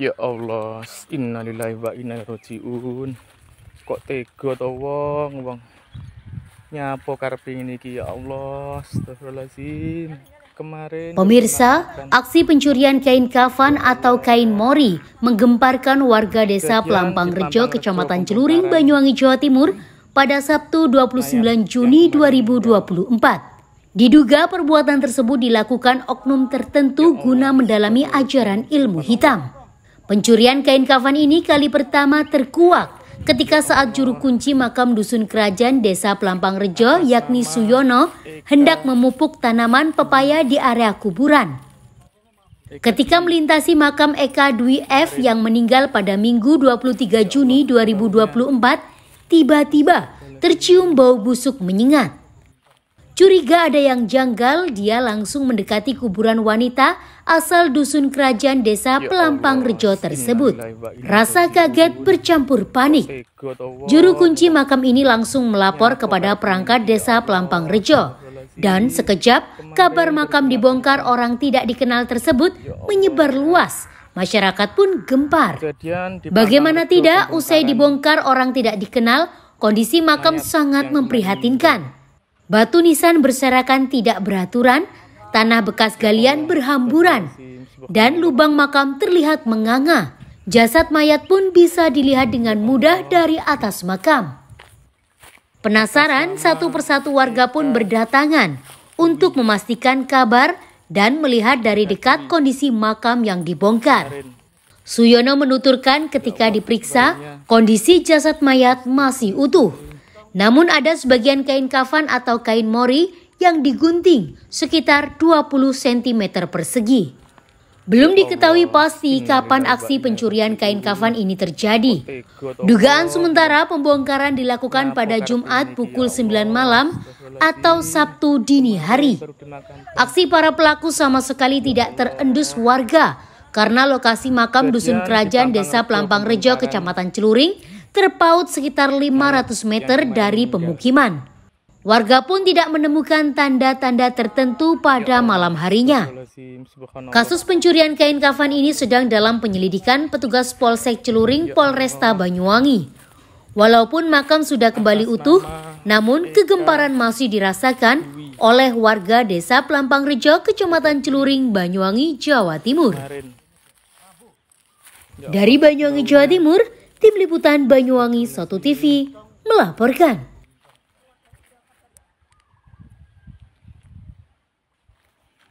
Ya Allah, innalillahi wa inna ilaihi rajiun. Kok tega to wong wong. Nyapo karepe ngene iki ya Allah, astagfirullahalazim. Kemarin Pemirsa, aksi pencurian kain kafan atau kain mori menggemparkan warga Desa Pelampang Rejo, Kecamatan Celuring, Banyuwangi, Jawa Timur pada Sabtu 29 Juni 2024. Diduga perbuatan tersebut dilakukan oknum tertentu ya guna mendalami ajaran ilmu hitam. Pencurian kain kafan ini kali pertama terkuak ketika saat juru kunci makam dusun kerajaan desa Pelampang Rejo yakni Suyono hendak memupuk tanaman pepaya di area kuburan. Ketika melintasi makam Eka Dwi F yang meninggal pada Minggu 23 Juni 2024, tiba-tiba tercium bau busuk menyengat. Curiga ada yang janggal, dia langsung mendekati kuburan wanita asal dusun kerajaan desa ya Pelampang Rejo tersebut. Rasa kaget bercampur panik. Oh, Juru kunci makam ini langsung melapor ya kepada perangkat desa ya Pelampang Rejo. Dan sekejap, kabar makam dibongkar orang tidak dikenal tersebut menyebar luas masyarakat pun gempar. Bagaimana tidak, usai dibongkar orang tidak dikenal, kondisi makam sangat memprihatinkan. Batu nisan berserakan tidak beraturan, tanah bekas galian berhamburan, dan lubang makam terlihat menganga. Jasad mayat pun bisa dilihat dengan mudah dari atas makam. Penasaran, satu persatu warga pun berdatangan untuk memastikan kabar dan melihat dari dekat kondisi makam yang dibongkar. Suyono menuturkan ketika diperiksa, kondisi jasad mayat masih utuh. Namun ada sebagian kain kafan atau kain mori yang digunting sekitar 20 cm persegi. Belum diketahui pasti kapan aksi pencurian kain kafan ini terjadi. Oh, Dugaan sementara pembongkaran dilakukan nah, pada Jumat pukul 9 ya malam atau Sabtu dini hari. Aksi para pelaku sama sekali ya tidak terendus warga karena lokasi makam Dusun Kerajaan Desa Pelampang Rejo, Kecamatan Celuring, terpaut sekitar 500 nah, meter dari pemukiman. Warga pun tidak menemukan tanda-tanda tertentu ya pada malam harinya. Kasus pencurian kain kafan ini sedang dalam penyelidikan petugas Polsek Celuring ya Polresta Banyuwangi. Walaupun makam sudah kembali utuh, namun kegemparan masih dirasakan oleh warga desa Pelampang Rejo, Kecamatan Celuring, Banyuwangi, Jawa Timur. Ya dari Banyuwangi, Jawa Timur, Tim Liputan Banyuwangi 1 TV melaporkan.